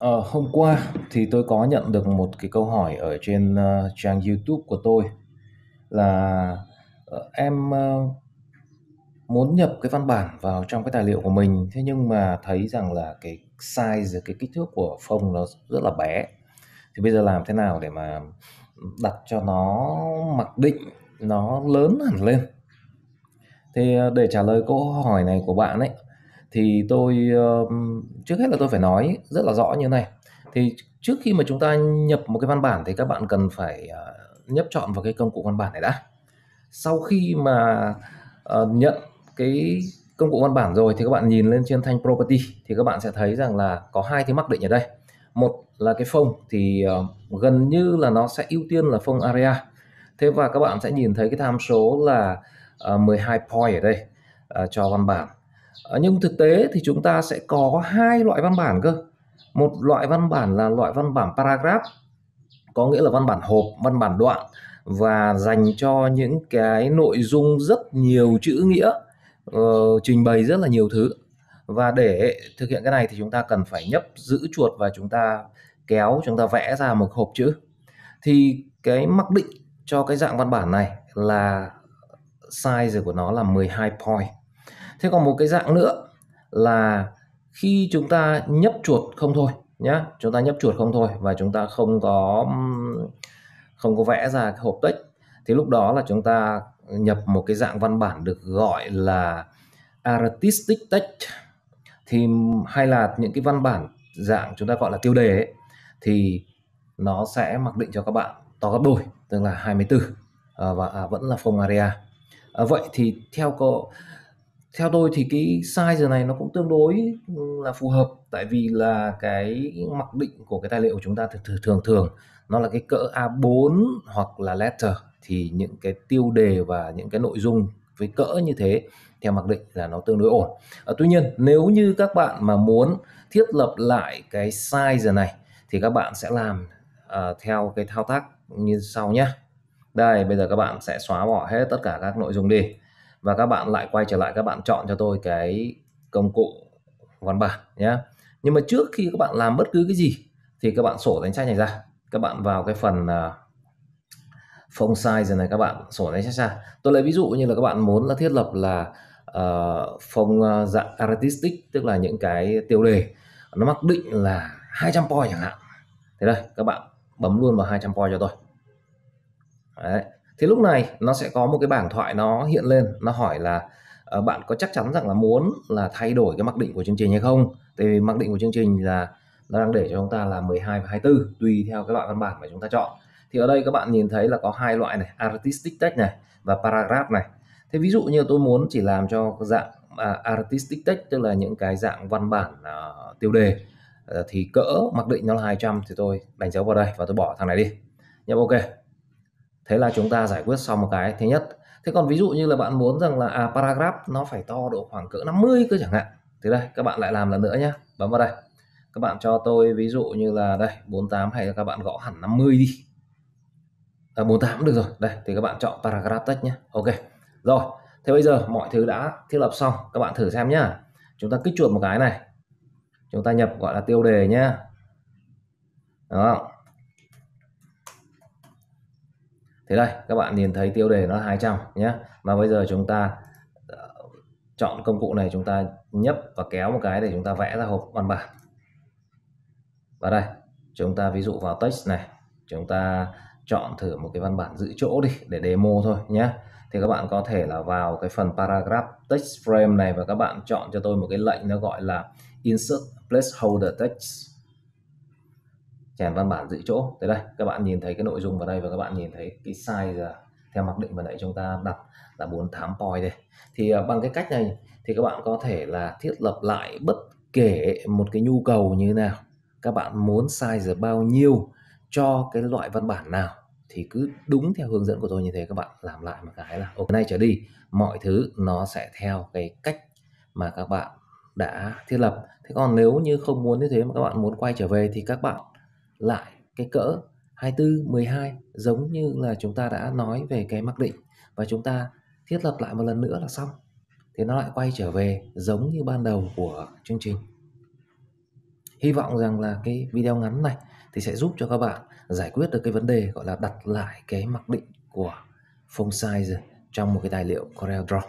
Ờ, hôm qua thì tôi có nhận được một cái câu hỏi ở trên, ơ, ờ, trang YouTube của tôi là, ờ, em, ơ, ờ, muốn nhập cái văn bản vào trong cái tài liệu của mình, thế nhưng mà thấy rằng là cái size, cái kích thước của phông nó rất là bé. Thì bây giờ làm thế nào để mà, đặt cho nó mặc định nó lớn hẳn lên? Thì, ờ, để trả lời câu hỏi này của bạn ấy thì tôi ờ, trước hết là tôi phải nói rất là rõ như này thì trước khi mà chúng ta nhập một cái văn bản thì các bạn cần phải ờ, nhấp chọn vào cái công cụ văn bản này đã sau khi mà ờ, nhận cái công cụ văn bản rồi thì các bạn nhìn lên trên thanh property thì các bạn sẽ thấy rằng là có hai cái mặc định ở đây một là cái phông thì gần như là nó sẽ ưu tiên là phông area thế và các bạn sẽ nhìn thấy cái tham số là uh, 12 point ở đây cho văn bản Ờ, nhưng thực tế thì chúng ta sẽ có hai loại văn bản cơ một loại văn bản là loại văn bản paragraph có nghĩa là văn bản hộp văn bản đoạn và dành cho những cái nội dung rất nhiều chữ nghĩa uh, trình bày rất là nhiều thứ và để thực hiện cái này thì chúng ta cần phải nhấp giữ chuột và chúng ta kéo chúng ta vẽ ra một hộp chữ thì cái mặc định cho cái dạng văn bản này là size của nó là 12 point thế còn một cái dạng nữa là khi chúng ta nhấp chuột không thôi nhá chúng ta nhấp chuột không thôi và chúng ta không có không có vẽ ra cái hộp text thì lúc đó là chúng ta nhập một cái dạng văn bản được gọi là artistic text thì hay là những cái văn bản dạng chúng ta gọi là tiêu đề ấy, thì nó sẽ mặc định cho các bạn to gấp đôi tức là 24 ờ, à, và vẫn là form area ờ, vậy thì theo cô theo tôi thì cái size này nó cũng tương đối là phù hợp tại vì là cái mặc định của cái tài liệu của chúng ta thường thường nó là cái cỡ A4 hoặc là letter thì những cái tiêu đề và những cái nội dung với cỡ như thế theo mặc định là nó tương đối ổn. À, tuy nhiên nếu như các bạn mà muốn thiết lập lại cái size này thì các bạn sẽ làm uh, theo cái thao tác như sau nhé. Đây bây giờ các bạn sẽ xóa bỏ hết tất cả các nội dung đi và các bạn lại quay trở lại các bạn chọn cho tôi cái công cụ văn bản nhé nhưng mà trước khi các bạn làm bất cứ cái gì thì các bạn sổ danh sách này ra các bạn vào cái phần uh, à, phông size này các bạn sổ danh sách ra tôi lấy ví dụ như là các bạn muốn là thiết lập là uh, ờ, phông à, dạng artistic tức là những cái tiêu đề nó mặc định là 200 point chẳng hạn thế đây các bạn bấm luôn vào 200 point cho tôi đấy thì lúc này nó sẽ có một cái bảng thoại nó hiện lên nó hỏi là uh, bạn có chắc chắn rằng là muốn là thay đổi cái mặc định của chương trình hay không tại vì mặc định của chương trình là nó đang để cho chúng ta là 12 và 24 tùy theo cái loại văn bản mà chúng ta chọn thì ở đây các bạn nhìn thấy là có hai loại này artistic text này và paragraph này thế ví dụ như tôi muốn chỉ làm cho dạng uh, artistic text tức là những cái dạng văn bản uh, tiêu đề uh, thì cỡ mặc định nó là 200 thì tôi đánh dấu vào đây và tôi bỏ thằng này đi nhập dạ, ok thế là chúng ta giải quyết xong một cái thứ nhất thế còn ví dụ như là bạn muốn rằng là à, paragraph nó phải to độ khoảng cỡ 50 cơ chẳng hạn thế đây các bạn lại làm lần nữa nhé bấm vào đây các bạn cho tôi ví dụ như là đây 48 hay là các bạn gõ hẳn 50 đi à, 48 cũng được rồi đây thì các bạn chọn paragraph text nhé ok rồi thế bây giờ mọi thứ đã thiết lập xong các bạn thử xem nhá chúng ta kích chuột một cái này chúng ta nhập gọi là tiêu đề nhé. Đó. thế đây các bạn nhìn thấy tiêu đề nó là 200 nhé và bây giờ chúng ta ờ, chọn công cụ này chúng ta nhấp và kéo một cái để chúng ta vẽ ra hộp văn bản và đây chúng ta ví dụ vào text này chúng ta chọn thử một cái văn bản giữ chỗ đi để demo thôi nhé thì các bạn có thể là vào cái phần paragraph text frame này và các bạn chọn cho tôi một cái lệnh nó gọi là insert placeholder text chèn văn bản giữ chỗ tới đây các bạn nhìn thấy cái nội dung vào đây và các bạn nhìn thấy cái size theo mặc định vào đây chúng ta đặt là 48 point đây thì à, bằng cái cách này thì các bạn có thể là thiết lập lại bất kể một cái nhu cầu như thế nào các bạn muốn size bao nhiêu cho cái loại văn bản nào thì cứ đúng theo hướng dẫn của tôi như thế các bạn làm lại một cái là ok nay trở đi mọi thứ nó sẽ theo cái cách mà các bạn đã thiết lập thế còn nếu như không muốn như thế mà các bạn muốn quay trở về thì các bạn lại cái cỡ 24, 12 giống như là chúng ta đã nói về cái mặc định và chúng ta thiết lập lại một lần nữa là xong thì nó lại quay trở về giống như ban đầu của chương trình hy vọng rằng là cái video ngắn này thì sẽ giúp cho các bạn giải quyết được cái vấn đề gọi là đặt lại cái mặc định của font size trong một cái tài liệu Corel Draw